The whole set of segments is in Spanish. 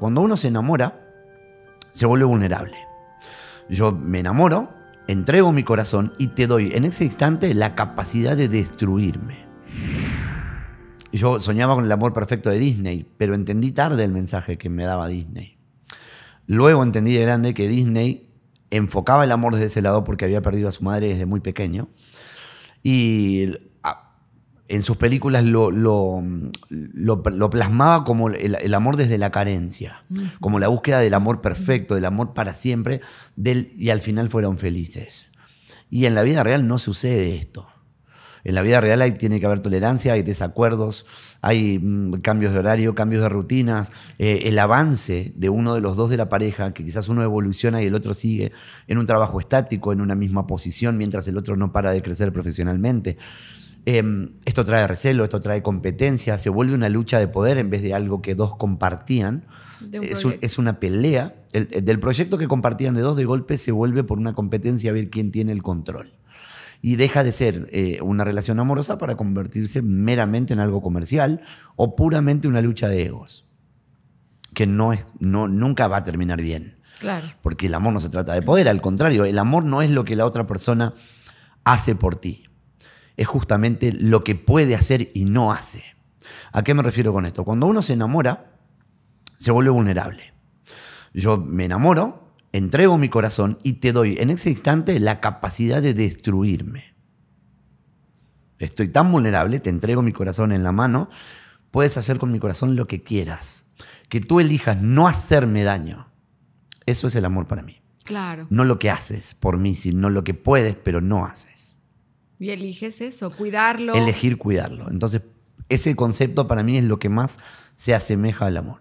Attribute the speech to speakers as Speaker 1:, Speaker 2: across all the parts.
Speaker 1: Cuando uno se enamora, se vuelve vulnerable. Yo me enamoro, entrego mi corazón y te doy en ese instante la capacidad de destruirme. Yo soñaba con el amor perfecto de Disney, pero entendí tarde el mensaje que me daba Disney. Luego entendí de grande que Disney enfocaba el amor desde ese lado porque había perdido a su madre desde muy pequeño. Y en sus películas lo, plasmaba como el, amor desde la carencia, como la búsqueda del amor perfecto, del amor para siempre, y al final fueron felices. Y en la vida real no sucede esto. En la vida real hay, tiene que haber tolerancia, hay desacuerdos, hay mm, cambios de horario, cambios de rutinas, eh, el avance de uno de los dos de la pareja, que quizás uno evoluciona y el otro sigue en un trabajo estático, en una misma posición, mientras el otro no para de crecer profesionalmente. Em, esto trae recelo, esto trae competencia, se vuelve una lucha de poder en vez de algo que dos compartían. es, una pelea. Eh, del proyecto que compartían de dos de golpe se vuelve por una competencia a ver quién tiene el control. Y deja de ser eh, una relación amorosa para convertirse meramente en algo comercial o puramente una lucha de egos, que no es, no, nunca va a terminar bien. Claro. Porque el amor no se trata de poder, al contrario, el amor no es lo que la otra persona hace por ti es justamente lo que puede hacer y no hace. ¿A qué me refiero con esto? Cuando uno se enamora, se vuelve vulnerable. Yo me enamoro, entrego mi corazón y te doy en ese instante la capacidad de destruirme. Estoy tan vulnerable, te entrego mi corazón en la mano, puedes hacer con mi corazón lo que quieras. Que tú elijas no hacerme daño. Eso es el amor para mí.
Speaker 2: Claro. No
Speaker 1: lo que haces por mí, sino lo que puedes, pero no haces.
Speaker 2: Y eliges eso, cuidarlo. Elegir
Speaker 1: cuidarlo. Entonces, ese concepto para mí es lo que más se asemeja al amor.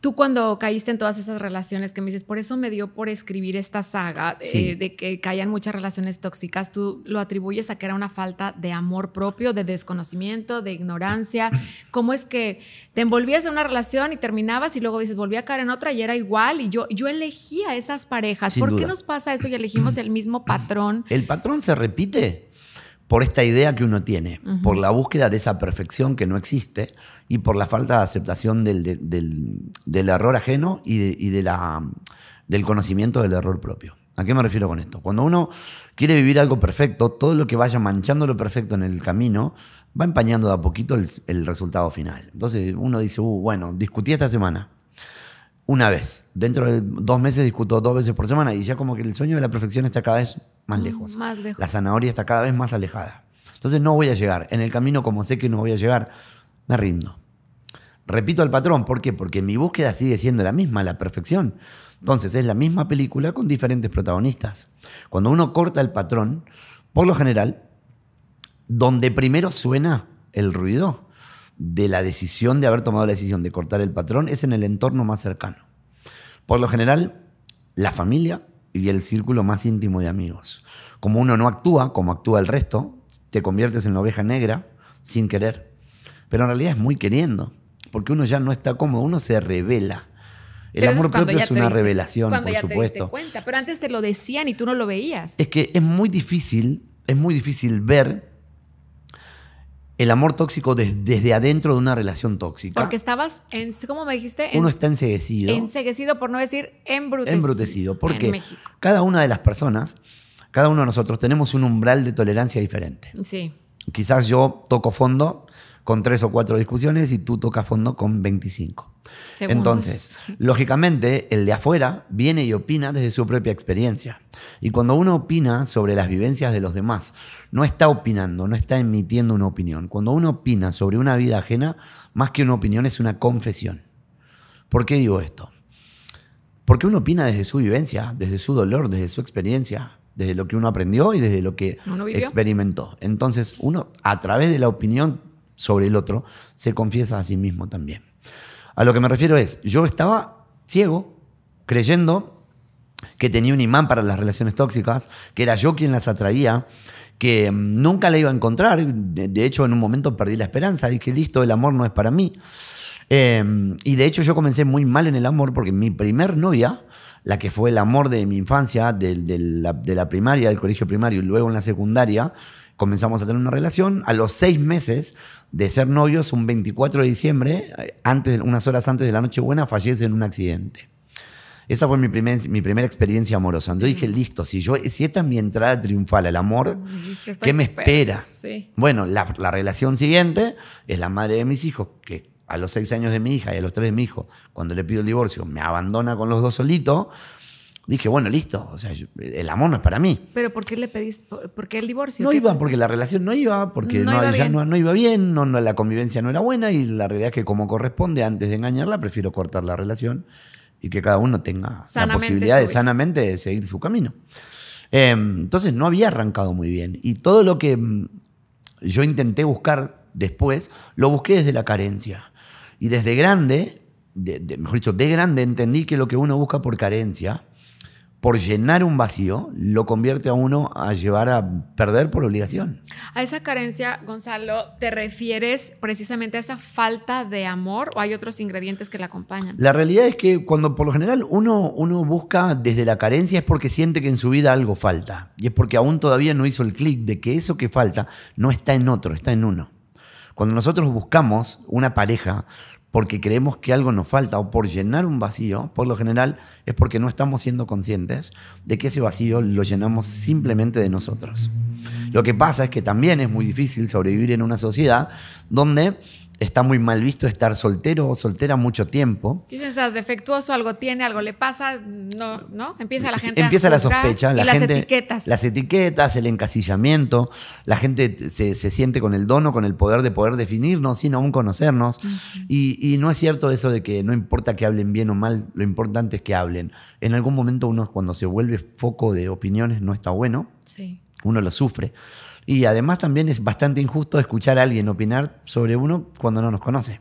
Speaker 2: Tú cuando caíste en todas esas relaciones que me dices, por eso me dio por escribir esta saga eh, de que caían muchas relaciones tóxicas, tú lo atribuyes a que era una falta de amor propio, de desconocimiento, de ignorancia. ¿Cómo es que te envolvías en una relación y terminabas y luego dices, volví a caer en otra y era igual y yo, yo elegía esas parejas? ¿Por qué nos pasa eso y elegimos el mismo patrón?
Speaker 1: El patrón se repite por esta idea que uno tiene, por la búsqueda de esa perfección que no existe y por la falta de aceptación del, error ajeno y, la, del conocimiento del error propio. ¿A qué me refiero con esto? Cuando uno quiere vivir algo perfecto, todo lo que vaya manchando lo perfecto en el camino va empañando de a poquito el, el resultado final. Entonces uno dice, uh, bueno, discutí esta semana una vez. Dentro de dos meses discuto dos veces por semana y ya como que el sueño de la perfección está cada vez más lejos. La zanahoria está cada vez más alejada. Entonces no voy a llegar. En el camino, como sé que no voy a llegar, me rindo. Repito al patrón, ¿por qué? Porque mi búsqueda sigue siendo la misma, la perfección. Entonces es la misma película con diferentes protagonistas. Cuando uno corta el patrón, por lo general, donde primero suena el ruido, de la decisión, de haber tomado la decisión de cortar el patrón, es en el entorno más cercano. Por lo general, la familia y el círculo más íntimo de amigos. Como uno no actúa como actúa el resto, te conviertes en la oveja negra sin querer. Pero en realidad es muy queriendo, porque uno ya no está cómodo, uno se revela. El amor propio es una revelación, por supuesto.
Speaker 2: pero antes te lo decían y tú no lo veías.
Speaker 1: Es que es muy difícil, es muy difícil ver el amor tóxico desde adentro de una relación tóxica. Porque
Speaker 2: estabas, en, ¿cómo me dijiste? uno está
Speaker 1: enseguecido.
Speaker 2: Enseguecido, por no decir embrutecido. Embrutecido, porque
Speaker 1: cada una de las personas, cada uno de nosotros tenemos un umbral de tolerancia diferente. Sí. Quizás yo toco fondo con tres o cuatro discusiones y tú tocas fondo con 25.
Speaker 2: Entonces,
Speaker 1: lógicamente, el de afuera viene y opina desde su propia experiencia. Y cuando uno opina sobre las vivencias de los demás, no está opinando, no está emitiendo una opinión. Cuando uno opina sobre una vida ajena, más que una opinión es una confesión. ¿Por qué digo esto? Porque uno opina desde su vivencia, desde su dolor, desde su experiencia, desde lo que uno aprendió y desde lo que experimentó. Entonces, uno a través de la opinión sobre el otro, se confiesa a sí mismo también. A lo que me refiero es, yo estaba ciego, creyendo que tenía un imán para las relaciones tóxicas, que era yo quien las atraía, que mm, nunca la iba a encontrar. De, hecho, en un momento perdí la esperanza, dije, listo, el amor no es para mí. Em, y de hecho yo comencé muy mal en el amor porque mi primer novia, la que fue el amor de mi infancia, la, de la primaria, del colegio primario y luego en la secundaria, comenzamos a tener una relación. A los seis meses de ser novios, un 24 de diciembre, antes, unas horas antes de la Nochebuena, fallece en un accidente. Esa fue mi, mi primera experiencia amorosa. Yo dije, listo, si, yo, si esta es mi entrada triunfal al amor,
Speaker 2: ¿qué me espera?
Speaker 1: Bueno, la, la, relación siguiente es la madre de mis hijos, que a los seis años de mi hija y a los tres de mi hijo, cuando le pido el divorcio, me abandona con los dos solitos dije, bueno, listo, o sea, el amor no es para mí. ¿Pero
Speaker 2: por qué le pedís, por, qué el divorcio? No iba, porque
Speaker 1: la relación no iba, porque no, no, iba, no, no iba bien, la convivencia no era buena y la realidad es que como corresponde, antes de engañarla, prefiero cortar la relación y que cada uno tenga la posibilidad de sanamente de seguir su camino. Em, entonces no había arrancado muy bien y todo lo que mm, yo intenté buscar después, lo busqué desde la carencia. Y desde grande, mejor dicho, de grande entendí que lo que uno busca por carencia, por llenar un vacío, lo convierte a uno a llevar a perder por obligación.
Speaker 2: A esa carencia, Gonzalo, ¿te refieres precisamente a esa falta de amor o hay otros ingredientes que la acompañan?
Speaker 1: La realidad es que cuando por lo general uno, busca desde la carencia es porque siente que en su vida algo falta y es porque aún todavía no hizo el clic de que eso que falta no está en otro, está en uno. Cuando nosotros buscamos una pareja, porque creemos que algo nos falta o por llenar un vacío, por lo general es porque no estamos siendo conscientes de que ese vacío lo llenamos simplemente de nosotros. Lo que pasa es que también es muy difícil sobrevivir en una sociedad donde está muy mal visto estar soltero o soltera mucho tiempo.
Speaker 2: Si estás defectuoso, algo tiene, algo le pasa, no, ¿no? Empieza la gente Empieza la sospecha, la gente, las etiquetas. Las
Speaker 1: etiquetas, el encasillamiento, la gente se, siente con el dono, con el poder de poder definirnos sin aún conocernos. y, y, no es cierto eso de que no importa que hablen bien o mal, lo importante es que hablen. En algún momento uno cuando se vuelve foco de opiniones no está bueno. Sí uno lo sufre. Y además también es bastante injusto escuchar a alguien opinar sobre uno cuando no nos conoce.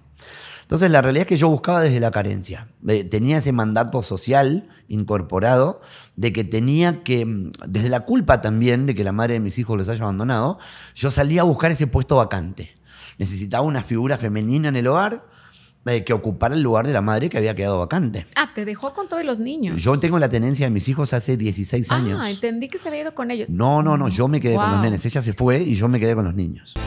Speaker 1: Entonces la realidad es que yo buscaba desde la carencia. Eh, tenía ese mandato social incorporado de que tenía que, mm, desde la culpa también de que la madre de mis hijos los haya abandonado, yo salía a buscar ese puesto vacante. Necesitaba una figura femenina en el hogar que ocupara el lugar de la madre que había quedado vacante. Ah,
Speaker 2: te dejó con todos los niños. Yo
Speaker 1: tengo la tenencia de mis hijos hace 16 ah, años. Ah,
Speaker 2: entendí que se había ido con ellos.
Speaker 1: No, no, no, yo me quedé con los nenes. Ella se fue y yo me quedé con los niños.